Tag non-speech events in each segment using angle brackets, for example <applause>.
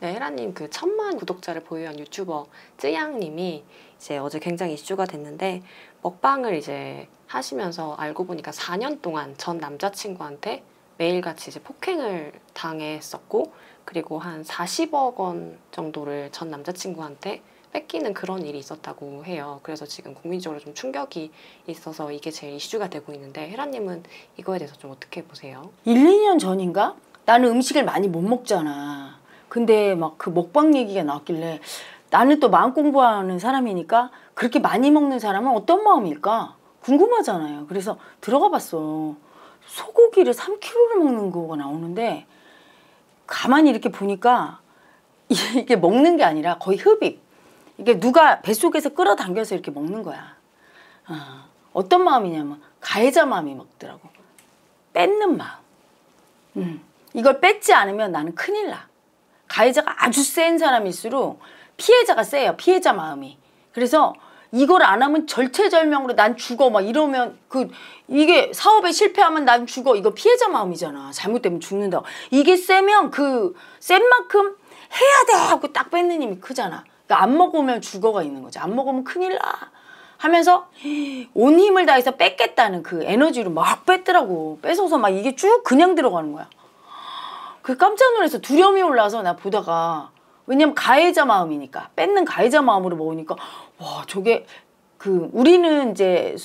네, 헤라님 그 천만 구독자를 보유한 유튜버 쯔양님이 이제 어제 굉장히 이슈가 됐는데 먹방을 이제 하시면서 알고 보니까 4년 동안 전 남자친구한테 매일같이 이제 폭행을 당했었고 그리고 한 40억 원 정도를 전 남자친구한테 뺏기는 그런 일이 있었다고 해요. 그래서 지금 국민적으로 좀 충격이 있어서 이게 제일 이슈가 되고 있는데 헤라님은 이거에 대해서 좀 어떻게 보세요? 1, 2년 전인가? 나는 음식을 많이 못 먹잖아. 근데 막 그 먹방 얘기가 나왔길래 나는 또 마음 공부하는 사람이니까 그렇게 많이 먹는 사람은 어떤 마음일까 궁금하잖아요. 그래서 들어가 봤어. 소고기를 3kg를 먹는 거가 나오는데 가만히 이렇게 보니까 <laughs> 이게 먹는 게 아니라 거의 흡입. 이게 누가 뱃속에서 끌어당겨서 이렇게 먹는 거야. 어, 떤 마음이냐면 가해자 마음이 먹더라고. 뺏는 마음. 음. 이걸 뺏지 않으면 나는 큰일 나. 가해자가 아주 센 사람일수록 피해자가 세요. 피해자 마음이. 그래서 이걸 안 하면 절체절명으로 난 죽어 막 이러면 그 이게 사업에 실패하면 난 죽어 이거 피해자 마음이잖아 잘못되면 죽는다 이게 세면 그 센 만큼 해야 돼 하고 딱 뺏는 힘이 크잖아 그러니까 안 먹으면 죽어가 있는 거지 안 먹으면 큰일 나 하면서 온 힘을 다해서 뺏겠다는 그에너지를막 뺐더라고 뺏어서 막 이게 쭉 그냥 들어가는 거야 그 깜짝 놀라서 두려움이 올라서 나 보다가 왜냐면 가해자 마음이니까 뺏는 가해자 마음으로 먹으니까 와 저게 그 우리는 이제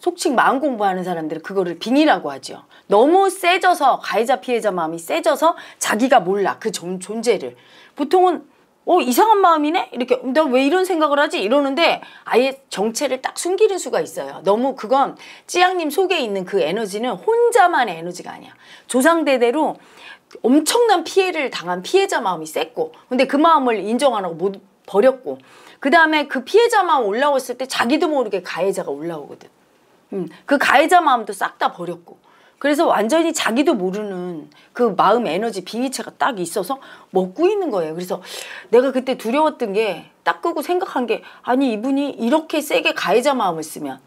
속칭 마음 공부하는 사람들은 그거를 빙이라고 하죠. 너무 세져서 가해자 피해자 마음이 세져서 자기가 몰라 그 존, 존재를 보통은 어 이상한 마음이네 이렇게 음, 나왜 이런 생각을 하지 이러는데 아예 정체를 딱 숨기는 수가 있어요 너무 그건 찌양님 속에 있는 그 에너지는 혼자만의 에너지가 아니야 조상대대로 엄청난 피해를 당한 피해자 마음이 셌고 근데 그 마음을 인정 하라고못 버렸고 그 다음에 그 피해자 마음 올라왔을 때 자기도 모르게 가해자가 올라오거든 음, 그 가해자 마음도 싹 다 버렸고 그래서 완전히 자기도 모르는 그 마음 에너지 비위체가 딱 있어서 먹고 있는 거예요. 그래서 내가 그때 두려웠던 게딱 끄고 생각한 게 아니 이분이 이렇게 세게 가해자 마음을 쓰면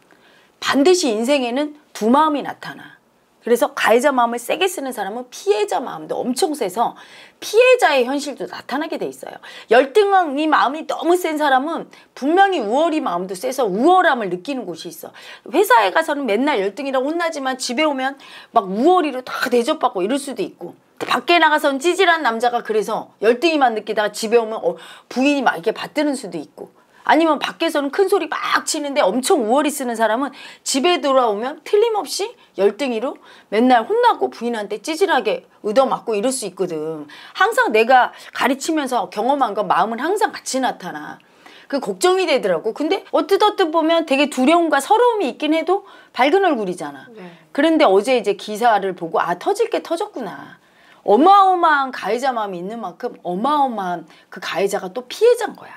반드시 인생에는 두 마음이 나타나. 그래서 가해자 마음을 세게 쓰는 사람은 피해자 마음도 엄청 세서 피해자의 현실도 나타나게 돼 있어요. 열등이 마음이 너무 센 사람은 분명히 우월이 마음도 세서 우월함을 느끼는 곳이 있어. 회사에 가서는 맨날 열등이라고 혼나지만 집에 오면 막 우월이로 다 대접받고 이럴 수도 있고 밖에 나가서는 찌질한 남자가 그래서 열등이만 느끼다가 집에 오면 어, 부인이 막 이렇게 받드는 수도 있고 아니면 밖에서는 큰 소리 막 치는데 엄청 우월히 쓰는 사람은 집에 돌아오면 틀림없이 열등이로 맨날 혼나고 부인한테 찌질하게 의도맞고 이럴 수 있거든. 항상 내가 가르치면서 경험한 거 마음은 항상 같이 나타나. 그 걱정이 되더라고. 근데 어뜻어뜻 보면 되게 두려움과 서러움이 있긴 해도 밝은 얼굴이잖아. 네. 그런데 어제 이제 기사를 보고 아 터질 게 터졌구나. 어마어마한 가해자 마음이 있는 만큼 어마어마한 그 가해자가 또 피해자인 거야.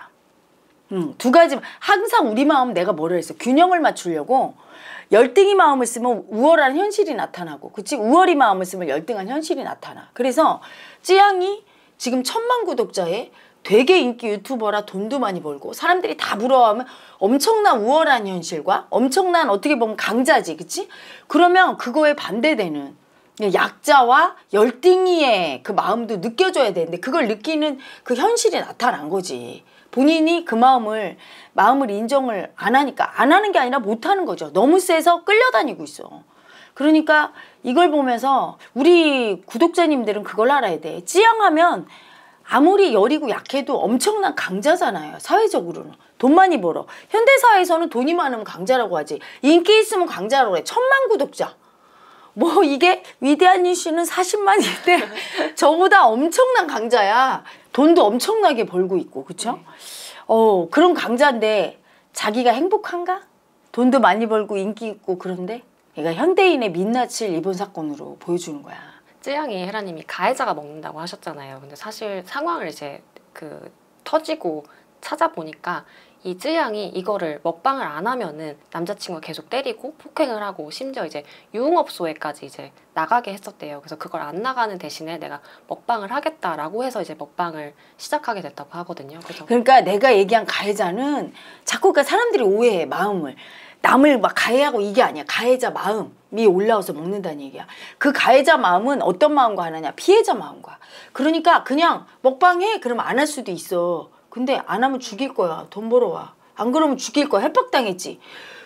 음, 두 가지 항상 우리 마음 내가 뭐라 했어 균형을 맞추려고 열등이 마음을 쓰면 우월한 현실이 나타나고 그치 우월이 마음을 쓰면 열등한 현실이 나타나 그래서 찌양이 지금 천만 구독자에 되게 인기 유튜버라 돈도 많이 벌고 사람들이 다 부러워하면 엄청난 우월한 현실과 엄청난 어떻게 보면 강자지 그치 그러면 그거에 반대되는 약자와 열등이의 그 마음도 느껴줘야 되는데 그걸 느끼는 그 현실이 나타난 거지 본인이 그 마음을 마음을 인정을 안 하니까 안 하는 게 아니라 못 하는 거죠. 너무 세서 끌려다니고 있어. 그러니까 이걸 보면서 우리 구독자님들은 그걸 알아야 돼. 찌양하면 아무리 여리고 약해도 엄청난 강자잖아요. 사회적으로는. 돈 많이 벌어. 현대사회에서는 돈이 많으면 강자라고 하지. 인기 있으면 강자라고 해. 천만 구독자. 뭐 이게 위대한 이슈는 4 0만인데 <laughs> 저보다 엄청난 강자야. 돈도 엄청나게 벌고 있고 그렇죠? 네. 어 그런 강자인데 자기가 행복한가? 돈도 많이 벌고 인기 있고 그런데 그러 현대인의 민낯을 이번 사건으로 보여주는 거야. 쯔양이 헤라님이 가해자가 먹는다고 하셨잖아요. 근데 사실 상황을 이제 그 터지고 찾아보니까 이쯔양이 이거를 먹방을 안 하면은 남자친구 계속 때리고 폭행을 하고 심지어 이제 유흥업소에까지 이제 나가게 했었대요. 그래서 그걸 안 나가는 대신에 내가 먹방을 하겠다라고 해서 이제 먹방을 시작하게 됐다고 하거든요. 그래서 그러니까 내가 얘기한 가해자는 자꾸 그 사람들이 오해해 마음을 남을 막 가해하고 이게 아니야 가해자 마음이 올라와서 먹는다는 얘기야 그 가해자 마음은 어떤 마음과 하느냐 피해자 마음과 그러니까 그냥 먹방해 그럼안 할 수도 있어 근데 안 하면 죽일 거야. 돈 벌어와. 안 그러면 죽일 거야. 협박당했지.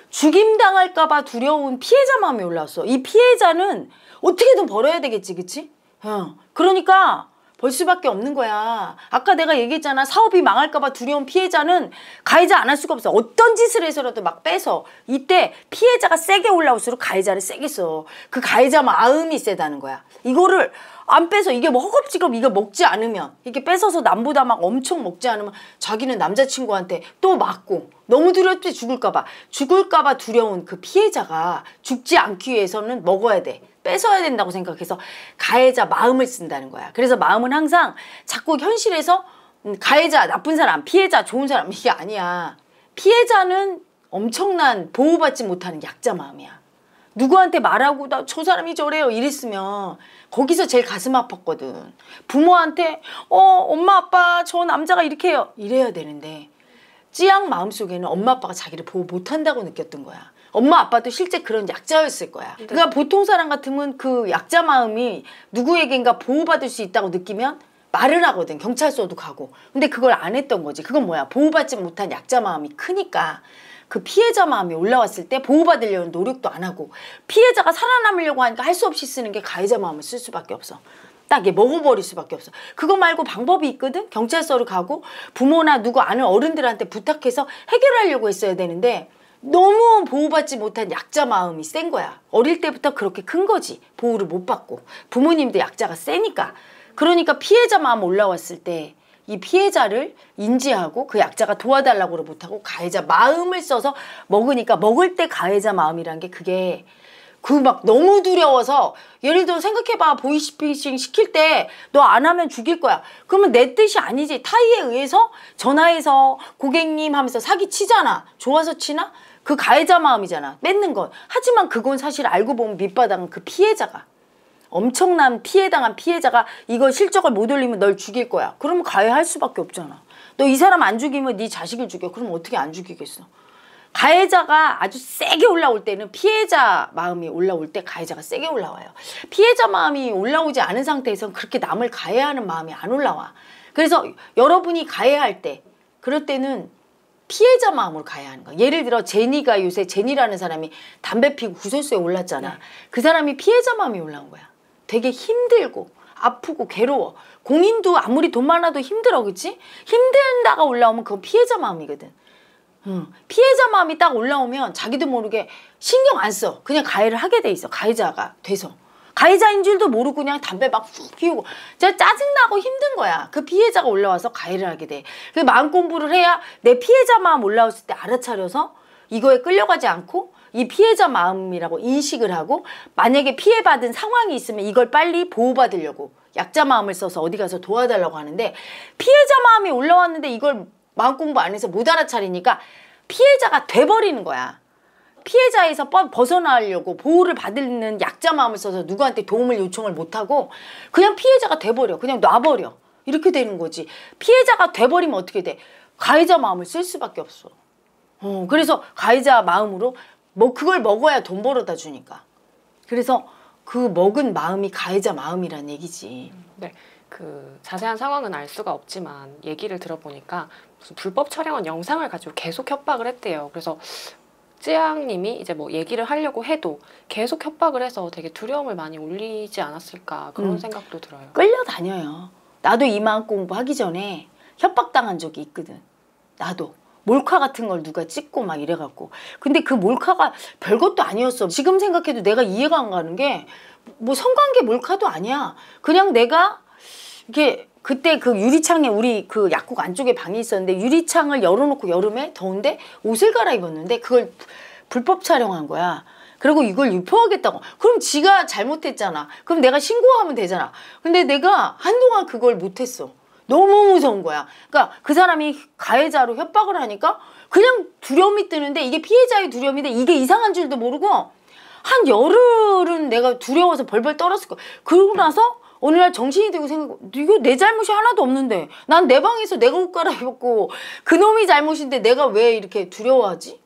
죽임당할까봐 두려운 피해자 마음이 올라왔어. 이 피해자는 어떻게든 벌어야 되겠지, 그치? 어. 그러니까 벌 수밖에 없는 거야. 아까 내가 얘기했잖아. 사업이 망할까봐 두려운 피해자는 가해자 안 할 수가 없어. 어떤 짓을 해서라도 막 빼서 이때 피해자가 세게 올라올수록 가해자를 세게 써. 그 가해자 마음이 세다는 거야. 이거를 안 빼서 이게 뭐 허겁지겁 이거 먹지 않으면 이렇게 뺏어서 남보다 막 엄청 먹지 않으면 자기는 남자친구한테 또 맞고 너무 두렵지 죽을까봐 죽을까봐 두려운 그 피해자가 죽지 않기 위해서는 먹어야 돼 뺏어야 된다고 생각해서 가해자 마음을 쓴다는 거야. 그래서 마음은 항상 자꾸 현실에서 음, 가해자, 나쁜 사람, 피해자, 좋은 사람 이게 아니야. 피해자는 엄청난 보호받지 못하는 약자 마음이야. 누구한테 말하고 나 저 사람이 저래요 이랬으면 거기서 제일 가슴 아팠거든. 부모한테 어 엄마 아빠 저 남자가 이렇게 해요 이래야 되는데 찌양 마음속에는 엄마 아빠가 자기를 보호 못한다고 느꼈던 거야. 엄마 아빠도 실제 그런 약자였을 거야. 네. 그러니까 보통 사람 같으면 그 약자 마음이 누구에겐가 보호받을 수 있다고 느끼면 말을 하거든 경찰서도 가고 근데 그걸 안 했던 거지 그건 뭐야 보호받지 못한 약자 마음이 크니까 그 피해자 마음이 올라왔을 때 보호받으려는 노력도 안 하고 피해자가 살아남으려고 하니까 할 수 없이 쓰는 게 가해자 마음을 쓸 수밖에 없어 딱 이게 먹어버릴 수밖에 없어 그거 말고 방법이 있거든 경찰서를 가고 부모나 누구 아는 어른들한테 부탁해서 해결하려고 했어야 되는데 너무 보호받지 못한 약자 마음이 센 거야. 어릴 때부터 그렇게 큰 거지. 보호를 못 받고. 부모님도 약자가 세니까. 그러니까 피해자 마음 올라왔을 때 이 피해자를 인지하고 그 약자가 도와달라고를 못하고 가해자 마음을 써서 먹으니까 먹을 때 가해자 마음이란 게 그게 그 막 너무 두려워서 예를 들어 생각해봐 보이스피싱 시킬 때 너 안 하면 죽일 거야 그러면 내 뜻이 아니지 타이에 의해서 전화해서 고객님 하면서 사기 치잖아 좋아서 치나 그 가해자 마음이잖아. 뺏는 건. 하지만 그건 사실 알고 보면 밑바닥은 그 피해자가. 엄청난 피해당한 피해자가 이거 실적을 못 올리면 널 죽일 거야. 그러면 가해할 수밖에 없잖아. 너 이 사람 안 죽이면 네 자식을 죽여. 그럼 어떻게 안 죽이겠어? 가해자가 아주 세게 올라올 때는 피해자 마음이 올라올 때 가해자가 세게 올라와요. 피해자 마음이 올라오지 않은 상태에선 그렇게 남을 가해하는 마음이 안 올라와. 그래서 여러분이 가해할 때 그럴 때는 피해자 마음으로 가야 하는 거야. 예를 들어 제니가 요새 제니라는 사람이 담배 피고 구설수에 올랐잖아. 네. 그 사람이 피해자 마음이 올라온 거야. 되게 힘들고 아프고 괴로워. 공인도 아무리 돈 많아도 힘들어, 그치? 힘든다가 올라오면 그건 피해자 마음이거든. 음. 피해자 마음이 딱 올라오면 자기도 모르게 신경 안 써. 그냥 가해를 하게 돼 있어. 가해자가 돼서. 가해자인 줄도 모르고 그냥 담배 막 훅 피우고 진짜 짜증나고 힘든 거야. 그 피해자가 올라와서 가해를 하게 돼. 그 마음 공부를 해야 내 피해자 마음 올라왔을 때 알아차려서 이거에 끌려가지 않고 이 피해자 마음이라고 인식을 하고 만약에 피해받은 상황이 있으면 이걸 빨리 보호받으려고 약자 마음을 써서 어디 가서 도와달라고 하는데 피해자 마음이 올라왔는데 이걸 마음 공부 안 해서 못 알아차리니까 피해자가 돼버리는 거야. 피해자에서 벗어나려고 보호를 받는 약자 마음을 써서 누구한테 도움을 요청을 못하고 그냥 피해자가 돼버려. 그냥 놔버려. 이렇게 되는 거지. 피해자가 돼버리면 어떻게 돼? 가해자 마음을 쓸 수밖에 없어. 어, 그래서 가해자 마음으로 뭐 그걸 먹어야 돈 벌어다 주니까. 그래서 그 먹은 마음이 가해자 마음이란 얘기지. 네. 그 자세한 상황은 알 수가 없지만 얘기를 들어보니까 무슨 불법 촬영한 영상을 가지고 계속 협박을 했대요. 그래서 쯔양님이 이제 뭐 얘기를 하려고 해도 계속 협박을 해서 되게 두려움을 많이 올리지 않았을까 그런 음. 생각도 들어요. 끌려다녀요. 나도 이만 공부하기 전에 협박당한 적이 있거든. 나도. 몰카 같은 걸 누가 찍고 막 이래갖고 근데 그 몰카가 별것도 아니었어 지금 생각해도 내가 이해가 안 가는 게 뭐 성관계 몰카도 아니야 그냥 내가 이게 그때 그 유리창에 우리 그 약국 안쪽에 방이 있었는데 유리창을 열어놓고 여름에 더운데 옷을 갈아입었는데 그걸 불법 촬영한 거야. 그리고 이걸 유포하겠다고. 그럼 지가 잘못했잖아. 그럼 내가 신고하면 되잖아. 근데 내가 한동안 그걸 못했어. 너무 무서운 거야. 그러니까 그 사람이 가해자로 협박을 하니까 그냥 두려움이 뜨는데 이게 피해자의 두려움인데 이게 이상한 줄도 모르고 한 열흘은 내가 두려워서 벌벌 떨었을 거야. 그러고 나서 오늘날 정신이 되고 생각 이거 내 잘못이 하나도 없는데 난 내 방에서 내가 옷 갈아입었고 그놈이 잘못인데 내가 왜 이렇게 두려워하지?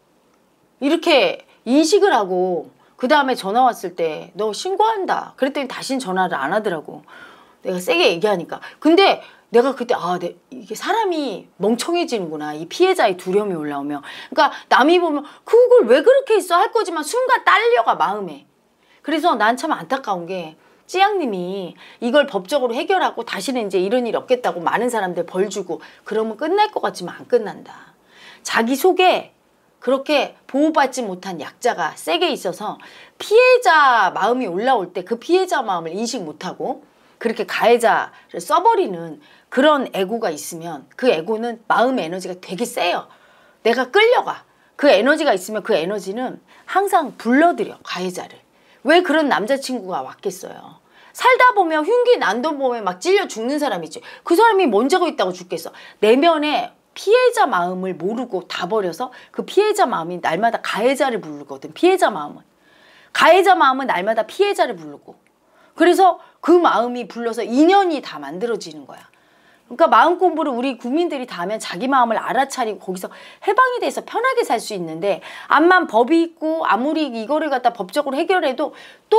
이렇게 인식을 하고 그 다음에 전화 왔을 때 너 신고한다 그랬더니 다신 전화를 안 하더라고 내가 세게 얘기하니까 근데 내가 그때 아 내, 이게 사람이 멍청해지는구나 이 피해자의 두려움이 올라오면 그러니까 남이 보면 그걸 왜 그렇게 있어 할 거지만 순간 딸려가 마음에 그래서 난 참 안타까운 게 찌양님이 이걸 법적으로 해결하고 다시는 이제 이런 일 없겠다고 많은 사람들 벌 주고 그러면 끝날 것 같지만 안 끝난다. 자기 속에 그렇게 보호받지 못한 약자가 세게 있어서 피해자 마음이 올라올 때 그 피해자 마음을 인식 못하고 그렇게 가해자를 써버리는 그런 에고가 있으면 그 에고는 마음 에너지가 되게 세요. 내가 끌려가. 그 에너지가 있으면 그 에너지는 항상 불러들여 가해자를. 왜 그런 남자친구가 왔겠어요? 살다 보면 흉기 난돈 보에 막 찔려 죽는 사람 있죠. 그 사람이 먼저가 있다고 죽겠어. 내면에 피해자 마음을 모르고 다 버려서 그 피해자 마음이 날마다 가해자를 부르거든. 피해자 마음은. 가해자 마음은 날마다 피해자를 부르고. 그래서 그 마음이 불러서 인연이 다 만들어지는 거야. 그러니까 마음 공부를 우리 국민들이 다 하면 자기 마음을 알아차리고 거기서 해방이 돼서 편하게 살 수 있는데 암만 법이 있고 아무리 이거를 갖다 법적으로 해결해도 또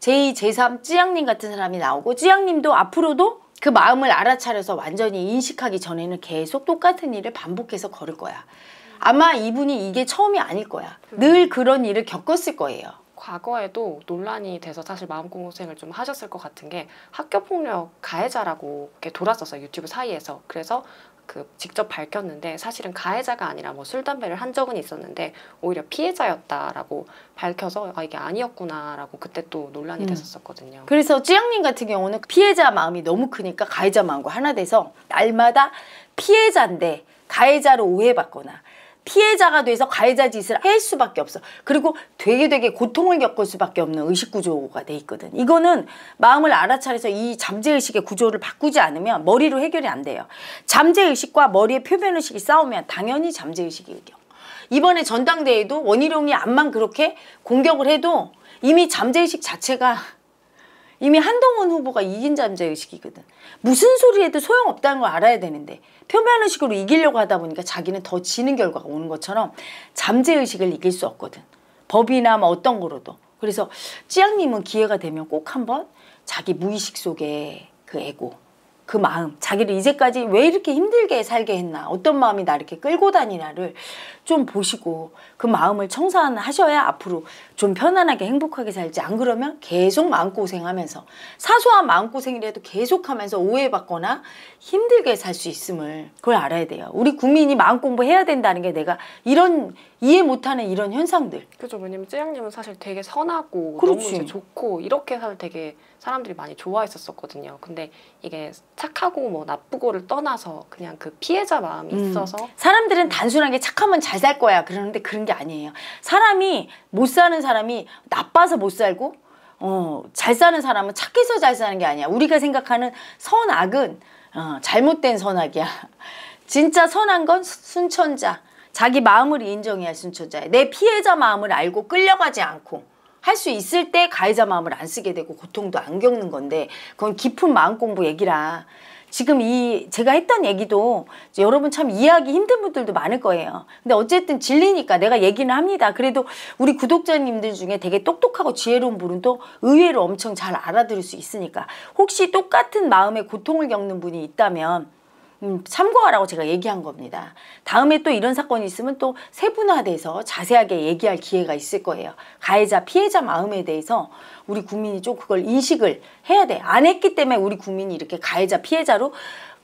제2, 제3 찌양님 같은 사람이 나오고 찌양님도 앞으로도 그 마음을 알아차려서 완전히 인식하기 전에는 계속 똑같은 일을 반복해서 걸을 거야. 아마 이분이 이게 처음이 아닐 거야. 늘 그런 일을 겪었을 거예요. 과거에도 논란이 돼서 사실 마음고생을 좀 하셨을 것 같은 게 학교폭력 가해자라고 이렇게 돌았었어요. 유튜브 사이에서. 그래서 그 직접 밝혔는데 사실은 가해자가 아니라 뭐 술 담배를 한 적은 있었는데 오히려 피해자였다라고 밝혀서 아 이게 아니었구나라고 그때 또 논란이 음. 됐었거든요. 그래서 쯔양님 같은 경우는 피해자 마음이 너무 크니까 가해자 마음과 하나 돼서 날마다 피해자인데 가해자로 오해받거나 피해자가 돼서 가해자 짓을 할 수밖에 없어. 그리고 되게 되게 고통을 겪을 수밖에 없는 의식 구조가 돼 있거든. 이거는 마음을 알아차려서 이 잠재의식의 구조를 바꾸지 않으면 머리로 해결이 안 돼요. 잠재의식과 머리의 표면의식이 싸우면 당연히 잠재의식이 이겨. 이번에 전당대회도 원희룡이 암만 그렇게 공격을 해도 이미 잠재의식 자체가 이미 한동훈 후보가 이긴 잠재 의식이거든. 무슨 소리 해도 소용없다는 걸 알아야 되는데 표면 의식으로 이기려고 하다 보니까 자기는 더 지는 결과가 오는 것처럼 잠재 의식을 이길 수 없거든. 법이나 뭐 어떤 거로도. 그래서 찌양님은 기회가 되면 꼭 한번 자기 무의식 속에 그애고 그 마음, 자기를 이제까지 왜 이렇게 힘들게 살게 했나, 어떤 마음이 나 이렇게 끌고 다니나를 좀 보시고 그 마음을 청산하셔야 앞으로 좀 편안하게 행복하게 살지. 안 그러면 계속 마음고생하면서 사소한 마음고생이라도 계속하면서 오해받거나 힘들게 살 수 있음을 그걸 알아야 돼요. 우리 국민이 마음 공부해야 된다는 게 내가 이런 이해 못하는 이런 현상들. 그죠. 왜냐면 쯔양님은 사실 되게 선하고 그렇지. 너무 좋고 이렇게 사실 되게 사람들이 많이 좋아했었거든요. 근데 이게 착하고 뭐 나쁘고를 떠나서 그냥 그 피해자 마음이 음. 있어서 사람들은 음. 단순하게 착하면 잘 살 거야 그러는데 그런 게 아니에요. 사람이 못 사는 사람이 나빠서 못 살고 어, 잘 사는 사람은 착해서 잘 사는 게 아니야. 우리가 생각하는 선악은 어, 잘못된 선악이야. <laughs> 진짜 선한 건 순천자. 자기 마음을 인정해야 순천자야. 내 피해자 마음을 알고 끌려가지 않고 할수 있을 때 가해자 마음을 안 쓰게 되고 고통도 안 겪는 건데 그건 깊은 마음 공부 얘기라 지금 이 제가 했던 얘기도 여러분 참 이해하기 힘든 분들도 많을 거예요. 근데 어쨌든 진리니까 내가 얘기는 합니다. 그래도 우리 구독자님들 중에 되게 똑똑하고 지혜로운 분은 또 의외로 엄청 잘 알아들을 수 있으니까 혹시 똑같은 마음의 고통을 겪는 분이 있다면 음, 참고하라고 제가 얘기한 겁니다. 다음에 또 이런 사건이 있으면 또 세분화돼서 자세하게 얘기할 기회가 있을 거예요. 가해자, 피해자 마음에 대해서 우리 국민이 좀 그걸 인식을 해야 돼. 안 했기 때문에 우리 국민이 이렇게 가해자, 피해자로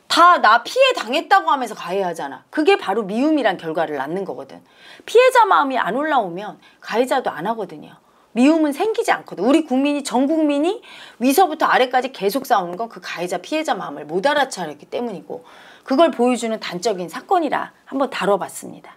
다 나 피해 당했다고 하면서 가해하잖아. 그게 바로 미움이란 결과를 낳는 거거든. 피해자 마음이 안 올라오면 가해자도 안 하거든요. 미움은 생기지 않거든. 우리 국민이 전 국민이 위서부터 아래까지 계속 싸우는 건 그 가해자 피해자 마음을 못 알아차렸기 때문이고 그걸 보여주는 단적인 사건이라 한번 다뤄봤습니다.